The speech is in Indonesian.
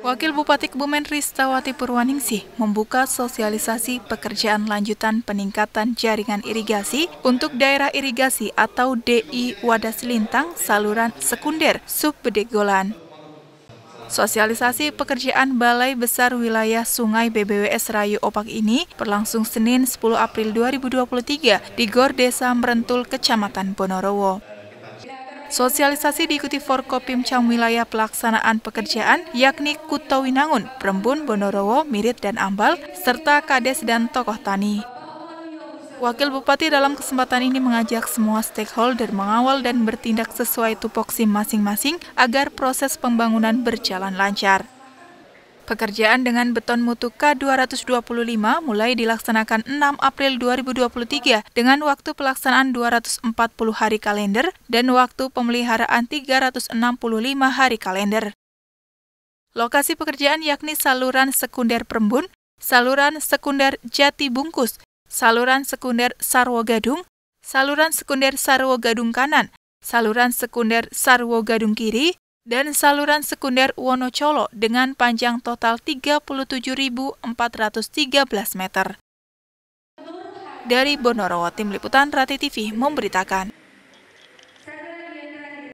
Wakil Bupati Kebumen Ristawati Purwaningsih membuka sosialisasi pekerjaan lanjutan peningkatan jaringan irigasi untuk daerah irigasi atau DI Wadas Lintang saluran sekunder Subbedegolan. Sosialisasi pekerjaan Balai Besar Wilayah Sungai BBWS Rayu Opak ini berlangsung Senin 10 April 2023 di Gor Desa Merentul, Kecamatan Ponorowo. Sosialisasi diikuti Forkopimcam wilayah pelaksanaan pekerjaan yakni Kutawinangun, Prembun, Bonorowo, Mirit, dan Ambal, serta Kades dan tokoh tani. Wakil Bupati dalam kesempatan ini mengajak semua stakeholder mengawal dan bertindak sesuai tupoksi masing-masing agar proses pembangunan berjalan lancar. Pekerjaan dengan beton mutu K225 mulai dilaksanakan 6 April 2023 dengan waktu pelaksanaan 240 hari kalender dan waktu pemeliharaan 365 hari kalender. Lokasi pekerjaan yakni saluran sekunder Prembun, saluran sekunder Jati Bungkus, saluran sekunder Sarwo Gadung, saluran sekunder Sarwo Gadung Kanan, saluran sekunder Sarwo Gadung Kiri, dan saluran sekunder Wonocolo dengan panjang total 37.413 meter. Dari Bonorowo, Tim Liputan Rati TV memberitakan.